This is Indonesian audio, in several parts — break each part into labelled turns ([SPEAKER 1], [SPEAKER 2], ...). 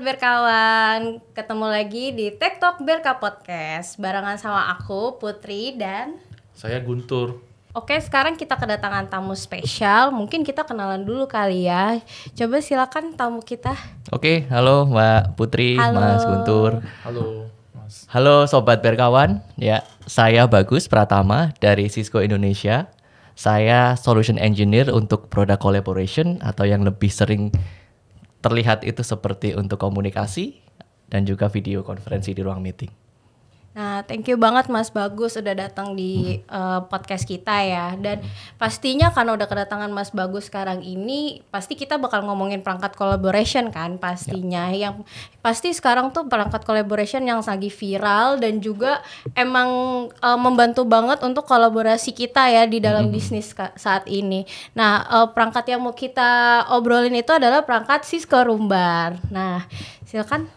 [SPEAKER 1] Sobat Berkawan, ketemu lagi di TikTok Berka Podcast Barengan sama aku, Putri, dan...
[SPEAKER 2] Saya Guntur
[SPEAKER 1] Oke, sekarang kita kedatangan tamu spesial Mungkin kita kenalan dulu kali ya Coba silakan tamu kita
[SPEAKER 3] Oke, halo Mbak Putri, halo. Mas Guntur Halo Mas. Halo Sobat Berkawan, ya saya Bagus Pratama dari Cisco Indonesia Saya Solution Engineer untuk Product Collaboration atau yang lebih sering terlihat itu seperti untuk komunikasi dan juga video konferensi di ruang meeting.
[SPEAKER 1] Nah, thank you banget Mas Bagus udah datang di uh, podcast kita ya. Dan pastinya karena udah kedatangan Mas Bagus sekarang ini, pasti kita bakal ngomongin perangkat collaboration kan pastinya. Ya. Yang pasti sekarang tuh perangkat collaboration yang lagi viral dan juga emang uh, membantu banget untuk kolaborasi kita ya di dalam hmm. bisnis saat ini. Nah, uh, perangkat yang mau kita obrolin itu adalah perangkat Cisco Rumbar. Nah, silakan.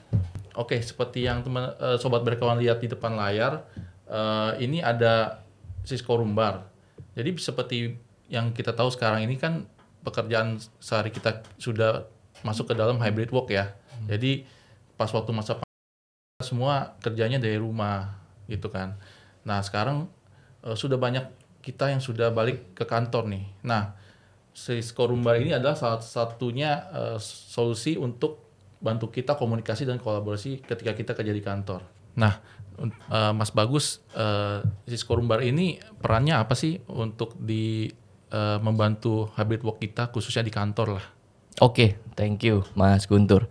[SPEAKER 2] Oke, okay, seperti yang teman uh, sobat berkawan lihat di depan layar, uh, ini ada Cisco Rumbar. Jadi seperti yang kita tahu sekarang ini kan pekerjaan sehari kita sudah masuk ke dalam hybrid work ya. Hmm. Jadi pas waktu masa semua kerjanya dari rumah gitu kan. Nah, sekarang uh, sudah banyak kita yang sudah balik ke kantor nih. Nah, Cisco Rumbar ini adalah salah satunya uh, solusi untuk bantu kita komunikasi dan kolaborasi ketika kita kerja di kantor. Nah, uh, Mas Bagus, uh, Cisco Rumbar ini perannya apa sih untuk di uh, membantu habit work kita khususnya di kantor lah?
[SPEAKER 3] Oke, okay, thank you Mas Guntur.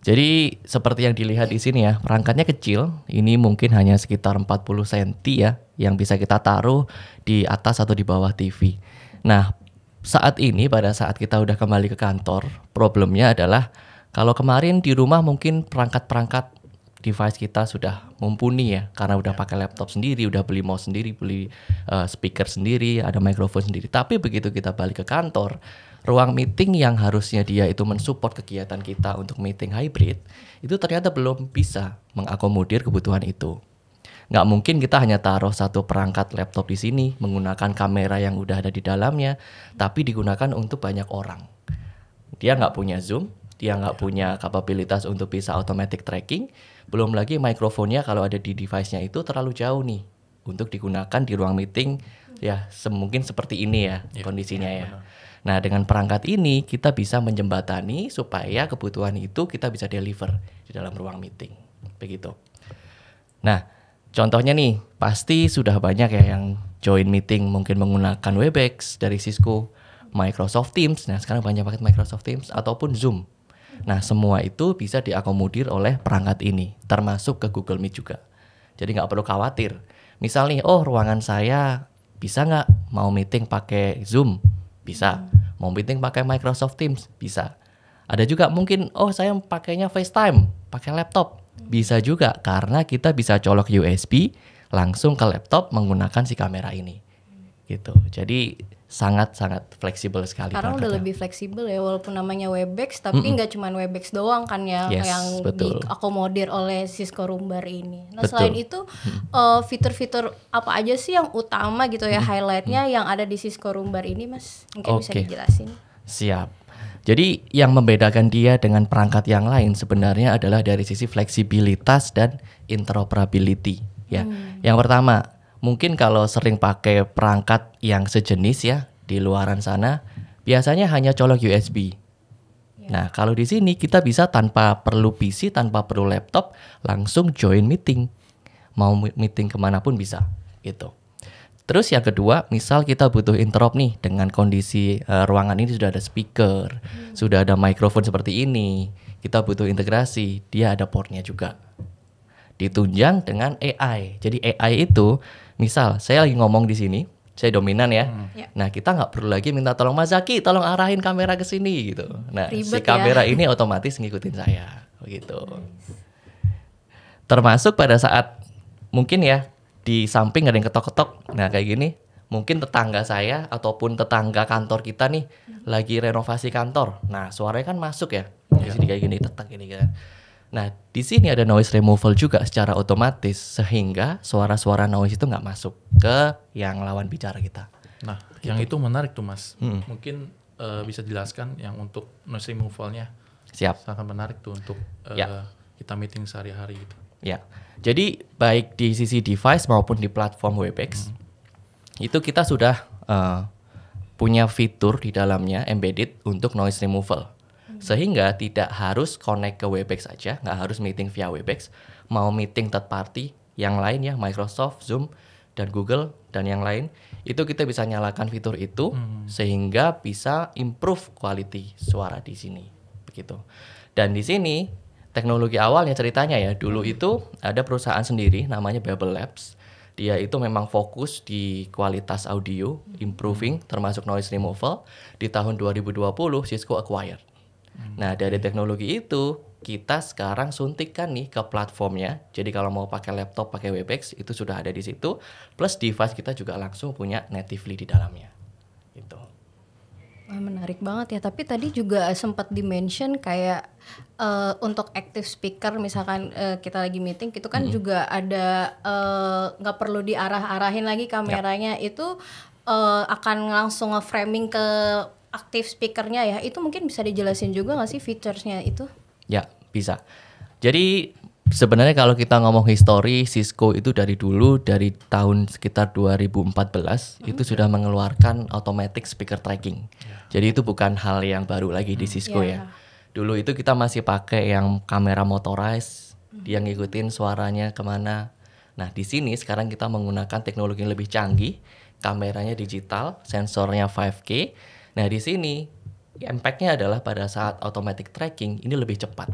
[SPEAKER 3] Jadi seperti yang dilihat di sini ya, perangkatnya kecil. Ini mungkin hanya sekitar 40 cm ya yang bisa kita taruh di atas atau di bawah TV. Nah, saat ini pada saat kita udah kembali ke kantor, problemnya adalah kalau kemarin di rumah mungkin perangkat-perangkat device kita sudah mumpuni ya karena udah ya. pakai laptop sendiri, udah beli mouse sendiri, beli uh, speaker sendiri, ada microphone sendiri. Tapi begitu kita balik ke kantor, ruang meeting yang harusnya dia itu mensupport kegiatan kita untuk meeting hybrid itu ternyata belum bisa mengakomodir kebutuhan itu. Nggak mungkin kita hanya taruh satu perangkat laptop di sini menggunakan kamera yang udah ada di dalamnya, tapi digunakan untuk banyak orang. Dia nggak punya Zoom, dia nggak iya. punya kapabilitas untuk bisa automatic tracking. Belum lagi mikrofonnya kalau ada di device-nya itu terlalu jauh nih untuk digunakan di ruang meeting ya semungkin seperti ini ya yeah. Iya, kondisinya yeah, ya. Nah, dengan perangkat ini kita bisa menjembatani supaya kebutuhan itu kita bisa deliver di dalam ruang meeting. Begitu. Nah, contohnya nih, pasti sudah banyak ya yang join meeting mungkin menggunakan Webex dari Cisco, Microsoft Teams. Nah, sekarang banyak paket Microsoft Teams ataupun Zoom. Nah, semua itu bisa diakomodir oleh perangkat ini, termasuk ke Google Meet juga. Jadi nggak perlu khawatir. misalnya oh ruangan saya bisa nggak mau meeting pakai Zoom? Bisa. Mau meeting pakai Microsoft Teams? Bisa. Ada juga mungkin, oh saya pakainya FaceTime, pakai laptop. Bisa juga karena kita bisa colok USB langsung ke laptop menggunakan si kamera ini. Gitu. Jadi sangat-sangat fleksibel sekali. Karena udah lebih
[SPEAKER 1] fleksibel ya, walaupun namanya Webex, tapi nggak mm -mm. cuma Webex doang kan ya yes, yang betul. diakomodir oleh Cisco Rumbar ini. Nah betul. selain itu mm. uh, fitur-fitur apa aja sih yang utama gitu ya mm. highlightnya mm. yang ada di Cisco Rumbar ini, Mas?
[SPEAKER 3] Mungkin okay. bisa dijelasin. Siap. Jadi yang membedakan dia dengan perangkat yang lain sebenarnya adalah dari sisi fleksibilitas dan interoperability. Ya, hmm. yang pertama mungkin kalau sering pakai perangkat yang sejenis ya di luaran sana biasanya hanya colok USB. Ya. Nah, kalau di sini kita bisa tanpa perlu PC, tanpa perlu laptop, langsung join meeting. Mau meeting kemanapun bisa, gitu. Terus yang kedua, misal kita butuh interop nih dengan kondisi uh, ruangan ini sudah ada speaker, hmm. sudah ada microphone seperti ini, kita butuh integrasi, dia ada portnya juga, ditunjang dengan AI. Jadi AI itu misal saya lagi ngomong di sini, saya dominan ya. Hmm. Ya. Nah, kita nggak perlu lagi minta tolong Mas Zaki, tolong arahin kamera ke sini gitu. Nah, Ribet si ya. kamera ini otomatis ngikutin saya gitu. Termasuk pada saat mungkin ya di samping ada yang ketok-ketok. Nah, kayak gini mungkin tetangga saya ataupun tetangga kantor kita nih hmm. lagi renovasi kantor. Nah, suaranya kan masuk ya. Yeah. Di ya. sini kayak gini tetek ini kan. Nah, di sini ada noise removal juga secara otomatis sehingga suara-suara noise itu nggak masuk ke yang lawan bicara kita. Nah, gitu. yang itu menarik tuh mas.
[SPEAKER 2] Hmm. Mungkin uh, bisa dijelaskan yang untuk noise removalnya. Siap. Sangat menarik tuh untuk uh, ya. kita meeting sehari-hari gitu.
[SPEAKER 3] Ya, jadi baik di sisi device maupun di platform Webex hmm. itu kita sudah uh, punya fitur di dalamnya embedded untuk noise removal. Sehingga tidak harus connect ke Webex saja, nggak harus meeting via Webex. Mau meeting third party yang lain ya, Microsoft, Zoom, dan Google, dan yang lain. Itu kita bisa nyalakan fitur itu hmm. sehingga bisa improve quality suara di sini. Begitu. Dan di sini teknologi awalnya ceritanya ya dulu hmm. itu ada perusahaan sendiri namanya Babel Labs dia itu memang fokus di kualitas audio hmm. improving termasuk noise removal di tahun 2020 Cisco acquired. Hmm. Nah dari teknologi itu kita sekarang suntikan nih ke platformnya. Jadi kalau mau pakai laptop pakai Webex itu sudah ada di situ. Plus device kita juga langsung punya natively di dalamnya. itu
[SPEAKER 1] Wah, menarik banget ya. Tapi tadi juga sempat dimention kayak uh, untuk active speaker misalkan uh, kita lagi meeting itu kan -hmm. juga ada eh, nggak uh, perlu diarah-arahin lagi ya. kameranya yep. itu uh, akan langsung nge-framing ke aktif speakernya ya itu mungkin bisa dijelasin juga nggak sih featuresnya itu
[SPEAKER 3] ya bisa jadi sebenarnya kalau kita ngomong histori Cisco itu dari dulu dari tahun sekitar 2014 mm -hmm. itu sudah mengeluarkan automatic speaker tracking yeah. jadi itu bukan hal yang baru lagi di hmm. Cisco yeah. ya dulu itu kita masih pakai yang kamera motorized mm -hmm. yang ngikutin suaranya kemana nah di sini sekarang kita menggunakan teknologi yang lebih canggih kameranya digital sensornya 5K Nah di sini impactnya adalah pada saat automatic tracking ini lebih cepat.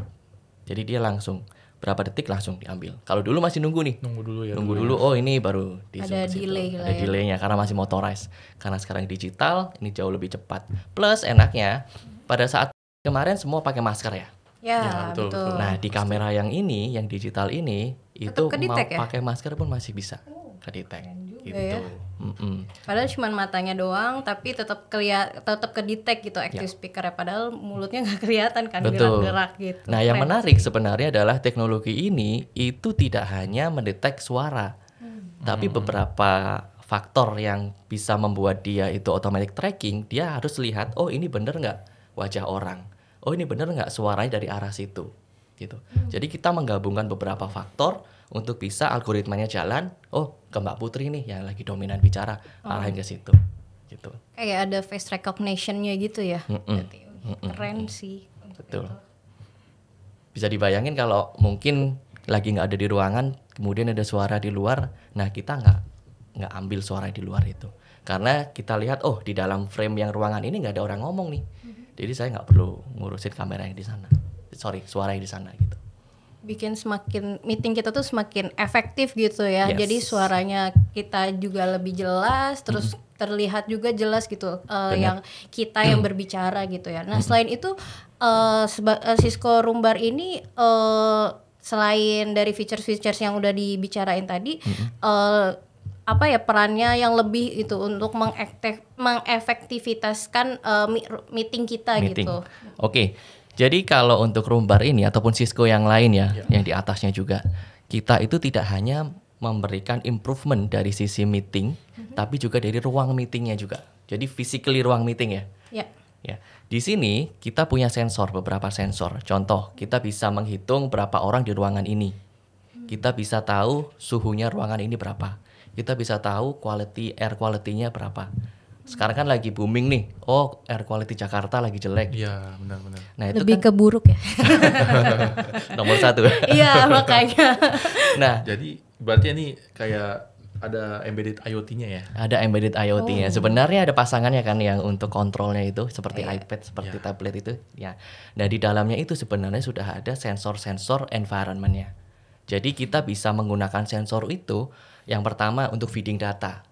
[SPEAKER 3] Jadi dia langsung berapa detik langsung diambil. Kalau dulu masih nunggu nih. Nunggu dulu ya. Nunggu dulu. Ya. Oh ini baru di ada
[SPEAKER 1] delay lah. Ada ya. delaynya
[SPEAKER 3] karena masih motorized. Karena sekarang digital ini jauh lebih cepat. Plus enaknya pada saat kemarin semua pakai masker ya. Ya, ya betul, betul. Nah di kamera yang ini yang digital ini itu mau ya? pakai masker pun masih bisa oh, kedetek gitu. Ya? Mm -mm.
[SPEAKER 1] Padahal cuma matanya doang, tapi tetap keliat, tetap kedetek gitu active ya. speaker ya. Padahal mulutnya nggak kelihatan kan gerak-gerak gitu. Nah, Keren. yang menarik
[SPEAKER 3] sebenarnya adalah teknologi ini itu tidak hanya mendetek suara, hmm. tapi hmm. beberapa faktor yang bisa membuat dia itu automatic tracking, dia harus lihat oh ini bener nggak wajah orang, oh ini bener nggak suaranya dari arah situ gitu. Hmm. Jadi kita menggabungkan beberapa faktor untuk bisa algoritmanya jalan. Oh, ke Mbak Putri nih yang lagi dominan bicara, oh. arahin ke situ. Gitu.
[SPEAKER 1] Kayak ada face recognitionnya gitu ya.
[SPEAKER 3] Mm -mm. mm
[SPEAKER 1] keren mm sih.
[SPEAKER 3] Betul. Gitu. Bisa dibayangin kalau mungkin lagi nggak ada di ruangan, kemudian ada suara di luar, nah kita nggak nggak ambil suara di luar itu karena kita lihat oh di dalam frame yang ruangan ini nggak ada orang ngomong nih, mm-hmm. jadi saya nggak perlu ngurusin kamera yang di sana sorry suara yang di sana gitu
[SPEAKER 1] bikin semakin meeting kita tuh semakin efektif gitu ya. Yes. Jadi suaranya kita juga lebih jelas, terus -hmm. terlihat juga jelas gitu uh, yang kita yang berbicara gitu ya. Nah, mm-hmm. selain itu uh, Cisco Rumbar ini uh, selain dari features-features yang udah dibicarain tadi -hmm. uh, apa ya perannya yang lebih itu untuk mengefektivitaskan uh, meeting kita meeting. gitu.
[SPEAKER 3] Oke. Okay jadi kalau untuk roombar ini ataupun Cisco yang lain ya, yeah. yang di atasnya juga, kita itu tidak hanya memberikan improvement dari sisi meeting, mm-hmm. tapi juga dari ruang meetingnya juga. Jadi physically ruang meeting ya. Yeah. Ya. Di sini kita punya sensor, beberapa sensor. Contoh, kita bisa menghitung berapa orang di ruangan ini.
[SPEAKER 1] Hmm.
[SPEAKER 3] Kita bisa tahu suhunya ruangan ini berapa. Kita bisa tahu quality air quality-nya berapa sekarang kan lagi booming nih. Oh, air quality Jakarta lagi jelek. Iya, benar-benar. Nah, itu lebih kan, ke buruk ya. nomor satu. Iya, makanya. nah, jadi berarti ini kayak
[SPEAKER 2] ada embedded IoT-nya ya?
[SPEAKER 3] Ada embedded IoT-nya. Oh. Sebenarnya ada pasangannya kan yang untuk kontrolnya itu seperti yeah. iPad, seperti yeah. tablet itu. Ya. Nah di dalamnya itu sebenarnya sudah ada sensor-sensor environment environmentnya. Jadi kita bisa menggunakan sensor itu yang pertama untuk feeding data.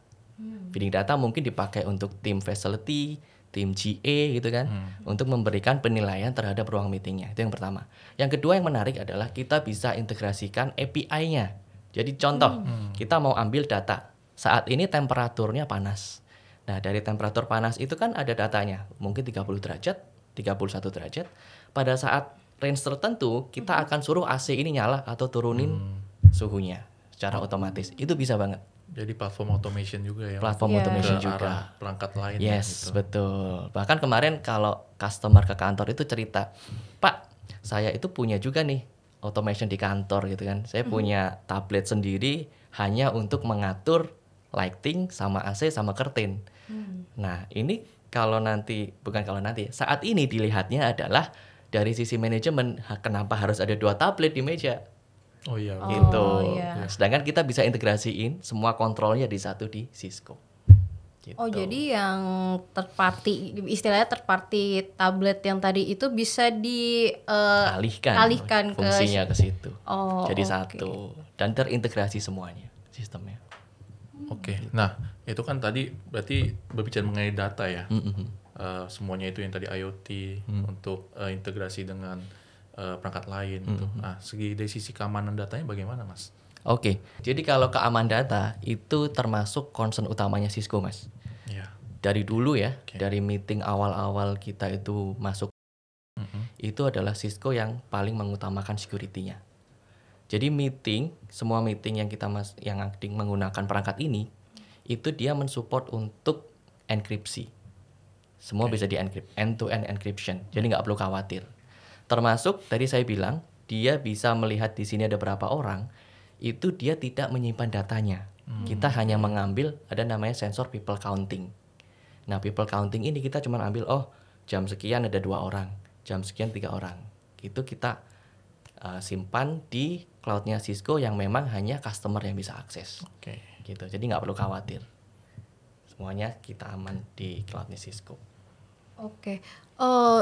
[SPEAKER 3] Bidding data mungkin dipakai untuk tim facility, tim GA gitu kan, hmm. untuk memberikan penilaian terhadap ruang meetingnya. Itu yang pertama. Yang kedua yang menarik adalah kita bisa integrasikan API-nya. Jadi contoh, hmm. hmm. kita mau ambil data. Saat ini temperaturnya panas. Nah, dari temperatur panas itu kan ada datanya. Mungkin 30 derajat, 31 derajat. Pada saat range tertentu, kita hmm. akan suruh AC ini nyala atau turunin hmm. suhunya secara otomatis. Itu bisa banget.
[SPEAKER 2] Jadi platform automation juga ya. Platform yeah. automation ke juga. Arah perangkat lain. Ya, yes, gitu.
[SPEAKER 3] betul. Bahkan kemarin kalau customer ke kantor itu cerita, "Pak, saya itu punya juga nih automation di kantor gitu kan. Saya -hmm. punya tablet sendiri hanya untuk mengatur lighting sama AC sama curtain." Hmm. Nah, ini kalau nanti bukan kalau nanti, saat ini dilihatnya adalah dari sisi manajemen kenapa harus ada dua tablet di meja? Oh iya. Gitu. Oh, iya. iya. Sedangkan kita bisa integrasiin semua kontrolnya di satu di Cisco.
[SPEAKER 1] Gitu. Oh jadi yang terparti istilahnya terparti tablet yang tadi itu bisa dialihkan uh, eh, alihkan
[SPEAKER 3] fungsinya ke, ke situ. Oh, jadi okay. satu dan terintegrasi semuanya sistemnya.
[SPEAKER 2] Oke. Okay. Nah itu kan tadi berarti berbicara mengenai data ya. Mm -hmm. uh, semuanya itu yang tadi IoT mm. untuk uh, integrasi dengan uh, perangkat lain
[SPEAKER 3] mm -hmm. gitu. Mm-hmm. Nah, segi dari sisi keamanan datanya bagaimana, Mas? Oke, okay. jadi kalau keamanan data itu termasuk concern utamanya Cisco, Mas. Yeah. Dari dulu ya, okay. dari meeting awal-awal kita itu masuk, mm -hmm. itu adalah Cisco yang paling mengutamakan security-nya. Jadi meeting, semua meeting yang kita mas yang acting menggunakan perangkat ini, itu dia mensupport untuk enkripsi. Semua okay. bisa encrypt end-to-end encryption. Jadi mm. nggak perlu khawatir. Termasuk tadi saya bilang dia bisa melihat di sini ada berapa orang, itu dia tidak menyimpan datanya. Hmm. Kita hanya mengambil ada namanya sensor people counting. Nah, people counting ini kita cuma ambil oh jam sekian ada dua orang, jam sekian tiga orang. Itu kita uh, simpan di cloudnya Cisco yang memang hanya customer yang bisa akses. Oke. Okay. Gitu. Jadi nggak perlu khawatir. Semuanya kita aman di cloudnya Cisco.
[SPEAKER 1] Oke. Okay. Uh eh,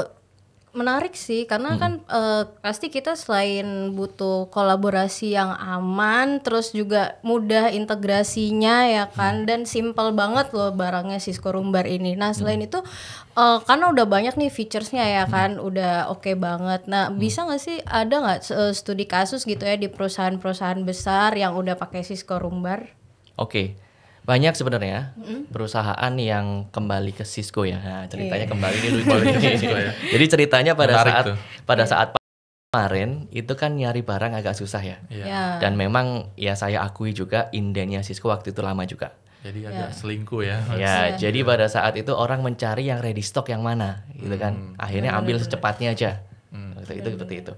[SPEAKER 1] menarik sih karena hmm. kan uh, pasti kita selain butuh kolaborasi yang aman terus juga mudah integrasinya ya kan hmm. dan simple banget loh barangnya Cisco Rumbar ini. Nah, mm. selain hmm. itu uh, karena udah banyak nih featuresnya ya mm. kan udah oke okay banget. Nah, hmm. bisa nggak sih ada nggak eh, studi kasus gitu ya di perusahaan-perusahaan besar yang udah pakai Cisco Rumbar?
[SPEAKER 3] Oke. Okay banyak sebenarnya perusahaan yang kembali ke Cisco ya. Nah, ceritanya yeah. kembali ini ya. lucu. ya. Jadi ceritanya pada Menarik saat tuh. pada yeah. saat kemarin itu kan nyari barang agak susah ya. Yeah. Yeah. Dan memang ya saya akui juga indennya Cisco waktu itu lama juga. Jadi iya. agak yeah. selingkuh ya. Ya, yeah, yeah. jadi pada saat itu orang mencari yang ready stock yang mana gitu kan. Hmm. akhirnya Akhirnya ambil secepatnya aja. Hmm. Waktu itu seperti itu.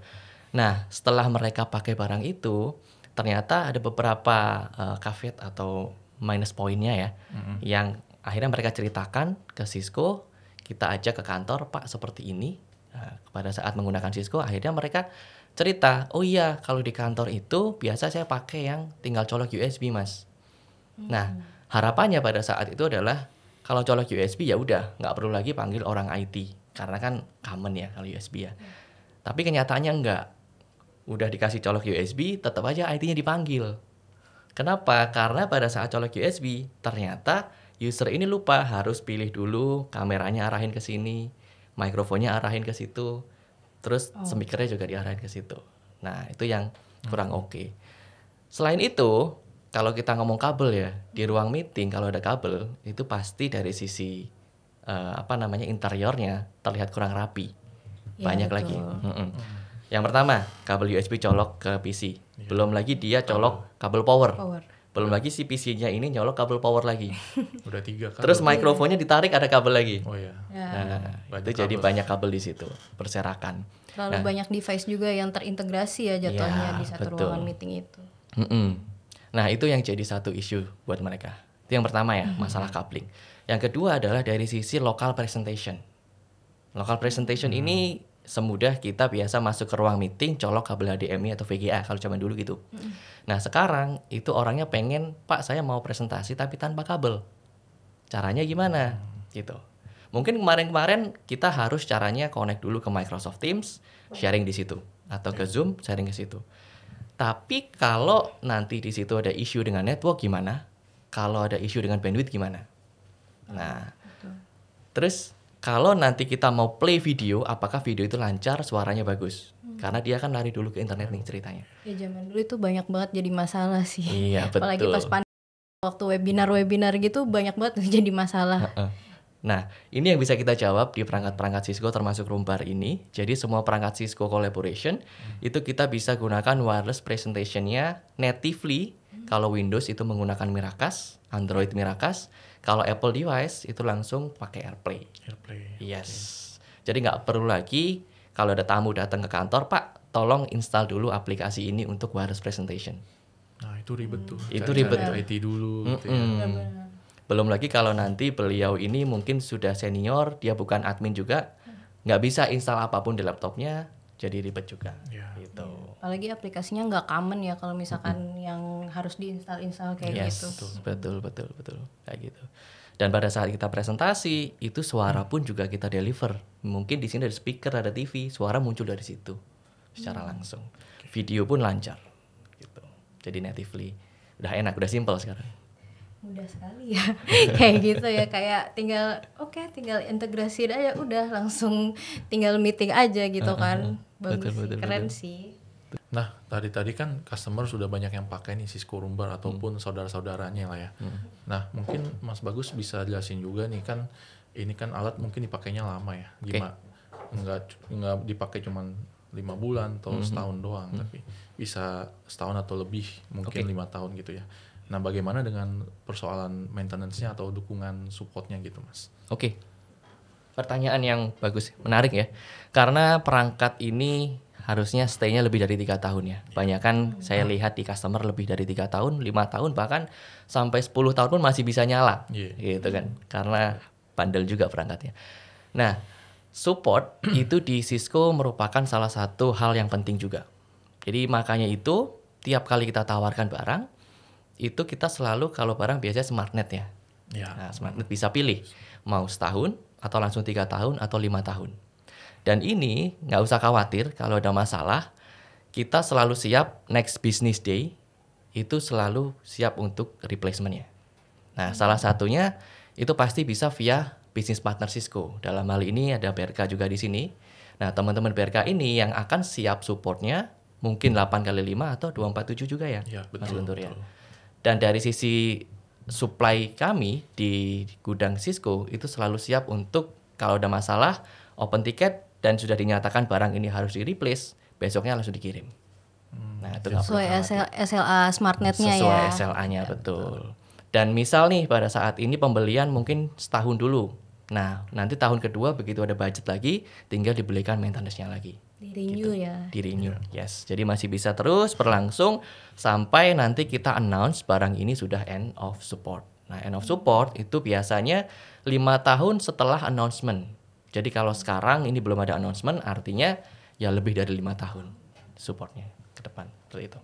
[SPEAKER 3] Nah, setelah mereka pakai barang itu, ternyata ada beberapa uh, eh, kafet atau minus poinnya ya, mm-hmm. yang akhirnya mereka ceritakan ke Cisco, kita ajak ke kantor Pak seperti ini. Nah, pada saat menggunakan Cisco, akhirnya mereka cerita, oh iya kalau di kantor itu biasa saya pakai yang tinggal colok USB mas. Mm-hmm. Nah harapannya pada saat itu adalah kalau colok USB ya udah nggak perlu lagi panggil orang IT karena kan common ya kalau USB ya. Hmm. Tapi kenyataannya enggak. Udah dikasih colok USB, tetap aja IT-nya dipanggil. Kenapa? Karena pada saat colok USB, ternyata user ini lupa harus pilih dulu kameranya arahin ke sini, mikrofonnya arahin ke situ, terus oh. speakernya juga diarahin ke situ. Nah, itu yang hmm. kurang oke. Okay. Selain itu, kalau kita ngomong kabel ya, di ruang meeting kalau ada kabel itu pasti dari sisi uh, apa namanya interiornya terlihat kurang rapi. Ya, Banyak betul. lagi. Mm -mm. Mm. Yang pertama, kabel USB colok ke PC. Yeah. Belum lagi dia colok kabel power. power. Belum lagi si PC-nya ini nyolok kabel power lagi. Udah tiga kabel. Terus mikrofonnya ditarik ada kabel lagi. Oh iya. Yeah. Nah, itu kabel. jadi banyak kabel di situ, berserakan. Terlalu nah,
[SPEAKER 1] banyak device juga yang terintegrasi ya jatuhnya yeah, di satu betul. ruangan meeting
[SPEAKER 3] itu. Mm -mm. Nah, itu yang jadi satu isu buat mereka. Itu yang pertama ya, mm -hmm. masalah coupling. Yang kedua adalah dari sisi local presentation. Local presentation hmm. ini semudah kita biasa masuk ke ruang meeting colok kabel HDMI atau VGA kalau zaman dulu gitu. Mm. Nah sekarang itu orangnya pengen Pak saya mau presentasi tapi tanpa kabel. Caranya gimana mm. gitu? Mungkin kemarin-kemarin kita harus caranya connect dulu ke Microsoft Teams sharing di situ atau ke Zoom sharing ke situ. Tapi kalau nanti di situ ada isu dengan network gimana? Kalau ada isu dengan bandwidth gimana? Nah, terus kalau nanti kita mau play video, apakah video itu lancar, suaranya bagus? Hmm. Karena dia kan lari dulu ke internet nih ceritanya.
[SPEAKER 1] Ya zaman dulu itu banyak banget jadi masalah sih. Iya betul. Apalagi pas pandemi waktu webinar-webinar gitu banyak banget jadi masalah.
[SPEAKER 3] Nah, ini yang bisa kita jawab di perangkat-perangkat Cisco termasuk Roombar ini. Jadi semua perangkat Cisco Collaboration hmm. itu kita bisa gunakan wireless presentationnya natively. Hmm. Kalau Windows itu menggunakan Miracast, Android ya. Miracast kalau Apple device itu langsung pakai AirPlay. AirPlay. Yes. Okay. Jadi nggak perlu lagi kalau ada tamu datang ke kantor, Pak, tolong install dulu aplikasi ini untuk wireless presentation.
[SPEAKER 2] Nah itu ribet
[SPEAKER 3] hmm. tuh. Itu ribet tuh. IT dulu. Mm -mm. Belum lagi kalau nanti beliau ini mungkin sudah senior, dia bukan admin juga, nggak bisa install apapun di laptopnya, jadi ribet juga. Yeah. Gitu. Iya.
[SPEAKER 1] Apalagi aplikasinya nggak common ya kalau misalkan mm -hmm. yang harus diinstal-instal kayak yes, gitu.
[SPEAKER 3] Betul, betul, betul, kayak gitu. Dan pada saat kita presentasi itu suara hmm. pun juga kita deliver. Mungkin di sini ada speaker ada TV, suara muncul dari situ secara hmm. langsung. Video pun lancar, gitu. Jadi natively udah enak, udah simple sekarang
[SPEAKER 1] mudah sekali ya kayak gitu ya kayak tinggal oke okay, tinggal integrasi aja udah langsung tinggal meeting aja gitu kan bagus betul, betul, keren betul. sih
[SPEAKER 2] Nah, tadi-tadi kan customer sudah banyak yang pakai nih Cisco Rumbar ataupun hmm. saudara-saudaranya lah ya. Hmm. Nah, mungkin Mas Bagus bisa jelasin juga nih kan ini kan alat mungkin dipakainya lama ya. Gimana? Okay. Enggak enggak dipakai cuma lima bulan atau -hmm. setahun doang, -hmm. tapi bisa setahun atau lebih mungkin okay. lima tahun gitu ya. Nah, bagaimana dengan persoalan maintenance-nya atau dukungan supportnya gitu, Mas?
[SPEAKER 3] Oke. Okay. Pertanyaan yang bagus, menarik ya. Karena perangkat ini harusnya stay-nya lebih dari tiga tahun ya. Iya. Banyak kan hmm. saya lihat di customer lebih dari tiga tahun, lima tahun bahkan sampai 10 tahun pun masih bisa nyala, yeah. gitu kan? Karena bandel juga perangkatnya. Nah, support itu di Cisco merupakan salah satu hal yang penting juga. Jadi makanya itu tiap kali kita tawarkan barang itu kita selalu kalau barang biasanya smartnet ya. Yeah. Nah, smartnet bisa pilih mau setahun atau langsung tiga tahun atau lima tahun dan ini nggak usah khawatir kalau ada masalah, kita selalu siap next business day itu selalu siap untuk replacementnya. Nah, salah satunya itu pasti bisa via bisnis partner Cisco. Dalam hal ini ada BRK juga di sini. Nah, teman-teman BRK ini yang akan siap supportnya mungkin 8 kali 5 atau 247 juga ya, iya, ya betul, Mas Guntur ya. Dan dari sisi supply kami di gudang Cisco itu selalu siap untuk kalau ada masalah open ticket dan sudah dinyatakan barang ini harus di replace besoknya langsung dikirim hmm, nah itu sesuai
[SPEAKER 1] SL, SLA smartnetnya sesuai ya sesuai
[SPEAKER 3] SLA-nya ya, betul. betul dan misal nih pada saat ini pembelian mungkin setahun dulu Nah, nanti tahun kedua begitu ada budget lagi, tinggal dibelikan maintenance-nya lagi.
[SPEAKER 1] Di gitu. renew gitu. ya. Di
[SPEAKER 3] renew. Iya. Yes. Jadi masih bisa terus berlangsung sampai nanti kita announce barang ini sudah end of support. Nah, end of support itu biasanya lima tahun setelah announcement. Jadi kalau sekarang ini belum ada announcement, artinya ya lebih dari lima tahun supportnya ke depan seperti itu.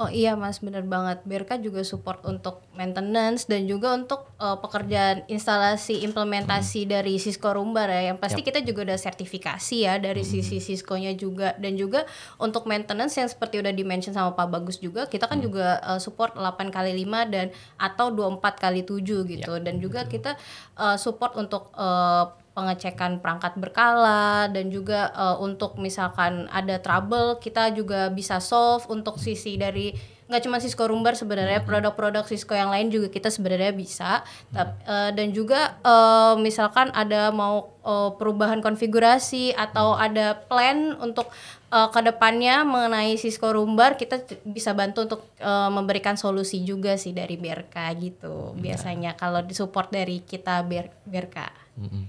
[SPEAKER 1] Oh iya mas bener banget BRK juga support untuk maintenance dan juga untuk uh, pekerjaan instalasi implementasi hmm. dari Cisco Rumba ya yang pasti yep. kita juga ada sertifikasi ya dari hmm. sisi Cisco-nya juga dan juga untuk maintenance yang seperti udah dimention sama Pak Bagus juga kita kan hmm. juga uh, support 8 kali 5 dan atau 24 kali 7 gitu yep. dan juga kita uh, support untuk uh, pengecekan perangkat berkala dan juga uh, untuk misalkan ada trouble kita juga bisa solve untuk sisi dari nggak cuma Cisco Rumbar sebenarnya mm-hmm. produk-produk Cisco yang lain juga kita sebenarnya bisa tapi, uh, eh, dan juga uh, misalkan ada mau uh, perubahan konfigurasi atau mm-hmm. ada plan untuk uh, kedepannya mengenai Cisco Rumbar kita bisa bantu untuk uh, memberikan solusi juga sih dari BRK gitu iya. biasanya kalau di support dari kita BR BRK.
[SPEAKER 3] -hmm.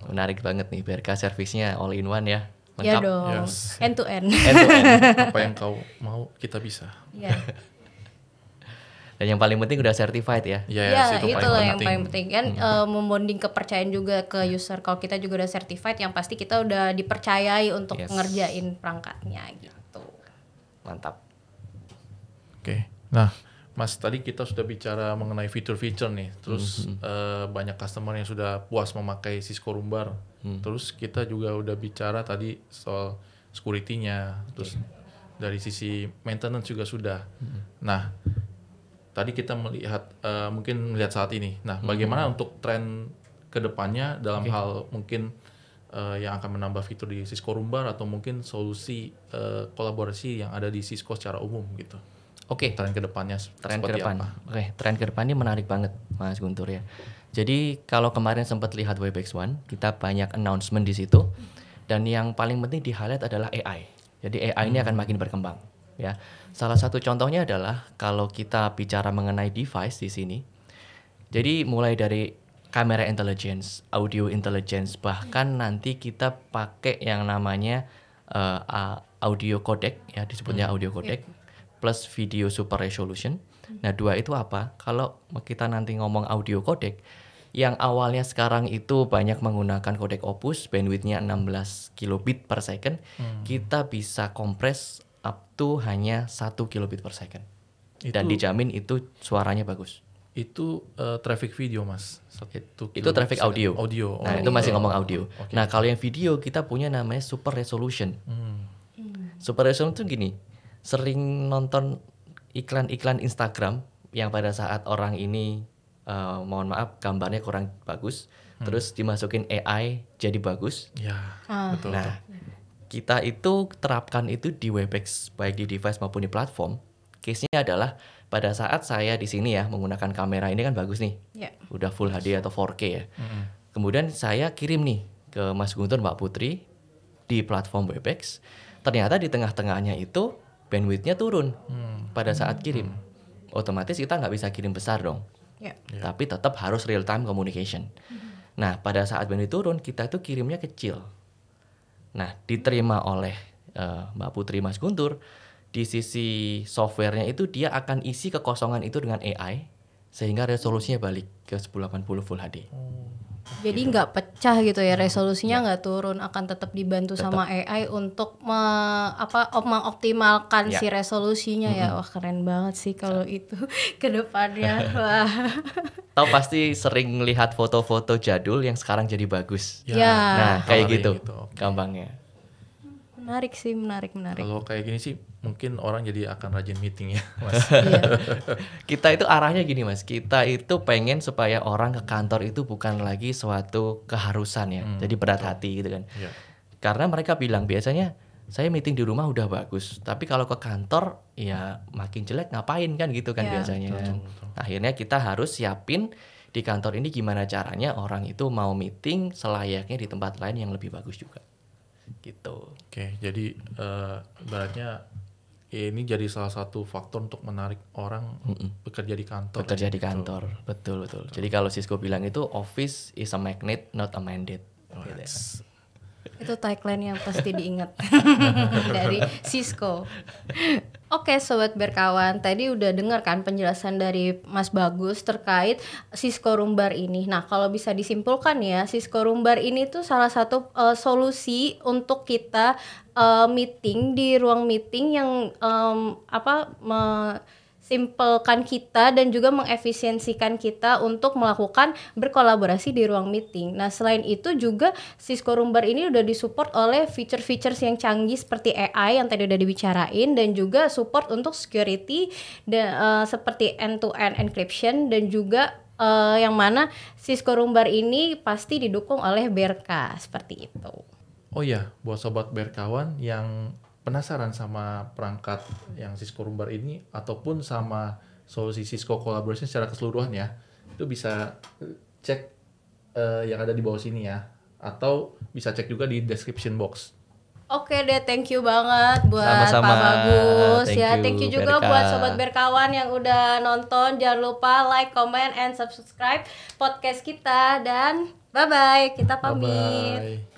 [SPEAKER 3] Gitu. Menarik banget nih BRK servisnya all in one ya. Iya Lengkap. Ya dong. Yes. Iya. End to end. end to end. Apa yang kau mau kita bisa. Iya. Dan yang paling penting udah certified ya. Iya, yes, ya, itu, itu paling yang paling penting kan hmm.
[SPEAKER 1] uh, membonding kepercayaan juga ke iya. user. Kalau kita juga udah certified, yang pasti kita udah dipercayai untuk yes. ngerjain perangkatnya
[SPEAKER 2] gitu. Mantap. Oke. Okay. Nah, Mas, tadi kita sudah bicara mengenai fitur-fitur nih, terus mm -hmm. uh, banyak customer yang sudah puas memakai Cisco Rumbar, Mm. Terus kita juga udah bicara tadi soal security-nya, terus okay. dari sisi maintenance juga sudah. Mm Nah, tadi kita melihat uh, mungkin melihat saat ini. Nah, hmm. bagaimana mm -hmm. untuk tren kedepannya dalam okay. hal mungkin uh, yang akan menambah fitur di Cisco Rumbar atau mungkin solusi uh, kolaborasi yang ada di Cisco secara umum gitu? Oke, okay, tren kedepannya tren ke depan. Oke,
[SPEAKER 3] okay, tren ke depan ini menarik banget, Mas Guntur ya. Jadi kalau kemarin sempat lihat Webex One, kita banyak announcement di situ, dan yang paling penting di highlight adalah AI. Jadi AI hmm. ini akan makin berkembang, ya. Salah satu contohnya adalah kalau kita bicara mengenai device di sini, jadi mulai dari kamera intelligence, audio intelligence, bahkan nanti kita pakai yang namanya uh, audio codec, ya disebutnya hmm. audio codec. Yeah plus video super resolution. Nah, dua itu apa? Kalau kita nanti ngomong audio codec, yang awalnya sekarang itu banyak menggunakan codec Opus, bandwidthnya 16 kilobit per second, hmm. kita bisa kompres up to hanya 1 kilobit per second. Itu, Dan dijamin itu suaranya bagus. Itu uh, traffic video, Mas. Satu itu traffic audio. Audio. Oh, nah, itu masih ngomong audio. Okay. Nah, kalau yang video kita punya namanya super resolution. Hmm. hmm. Super resolution itu gini, sering nonton iklan-iklan Instagram yang pada saat orang ini uh, mohon maaf gambarnya kurang bagus hmm. terus dimasukin AI jadi bagus ya ah. betul nah kita itu terapkan itu di Webex baik di device maupun di platform case-nya adalah pada saat saya di sini ya menggunakan kamera ini kan bagus nih ya. udah full HD atau 4K ya -hmm. kemudian saya kirim nih ke Mas Guntur Mbak Putri di platform Webex ternyata di tengah-tengahnya itu bandwidthnya turun hmm. pada saat hmm. kirim. Hmm. Otomatis kita nggak bisa kirim besar dong. Yeah. Ya. Tapi tetap harus real time communication. Hmm. Nah, pada saat bandwidth turun, kita itu kirimnya kecil. Nah, diterima oleh uh, Mbak Putri Mas Guntur, di sisi softwarenya itu dia akan isi kekosongan itu dengan AI, sehingga resolusinya balik ke 1080 Full HD. Hmm. Oh.
[SPEAKER 1] Jadi gitu. nggak gitu. pecah gitu ya hmm. resolusinya iya. nggak ya. turun akan tetap dibantu tetap. sama AI untuk me, apa mengoptimalkan ya. si resolusinya mm -hmm. ya wah keren banget sih kalau itu kedepannya wah
[SPEAKER 3] tau pasti sering lihat foto-foto jadul yang sekarang jadi bagus ya. nah kayak gitu, gitu. gampangnya
[SPEAKER 1] menarik sih menarik menarik
[SPEAKER 3] kalau kayak gini sih mungkin orang jadi akan rajin meeting ya mas iya. kita itu arahnya gini mas kita itu pengen supaya orang ke kantor itu bukan lagi suatu keharusan ya hmm, jadi berat betul. hati gitu kan ya. karena mereka bilang biasanya saya meeting di rumah udah bagus tapi kalau ke kantor ya makin jelek ngapain kan gitu kan ya. biasanya betul, kan. Betul. akhirnya kita harus siapin di kantor ini gimana caranya orang itu mau meeting selayaknya di tempat lain yang lebih bagus juga gitu. Oke, jadi uh,
[SPEAKER 2] ibaratnya ya ini jadi salah satu faktor untuk menarik orang mm -mm. bekerja di kantor.
[SPEAKER 3] Bekerja di gitu. kantor, betul betul. betul. Jadi kalau Cisco bilang itu office is a magnet not a mandate. Oh, gitu ya.
[SPEAKER 1] Itu tagline yang pasti diingat dari Cisco. Oke sobat berkawan, tadi udah dengar kan penjelasan dari Mas Bagus terkait Cisco Rumbar ini. Nah kalau bisa disimpulkan ya, Cisco Rumbar ini tuh salah satu uh, solusi untuk kita uh, meeting di ruang meeting yang um, apa me mensimpelkan kita dan juga mengefisiensikan kita untuk melakukan berkolaborasi di ruang meeting. Nah, selain itu juga Cisco Roombar ini udah disupport oleh feature-features yang canggih seperti AI yang tadi udah dibicarain dan juga support untuk security dan, uh, eh, seperti end-to-end encryption dan juga uh, yang mana Cisco Roombar ini pasti didukung oleh BRK seperti itu.
[SPEAKER 2] Oh ya, buat sobat berkawan yang penasaran sama perangkat yang Cisco Rumbar ini ataupun sama solusi Cisco Collaboration secara keseluruhan ya itu bisa eh, cek uh, yang ada di bawah sini ya atau bisa cek juga di description box.
[SPEAKER 1] Oke deh, thank you banget buat Sama-sama. Pak Bagus thank ya. You, thank you juga Berka. buat sobat berkawan yang udah nonton. Jangan lupa like, comment, and subscribe podcast kita dan bye bye. Kita pamit. Bye-bye.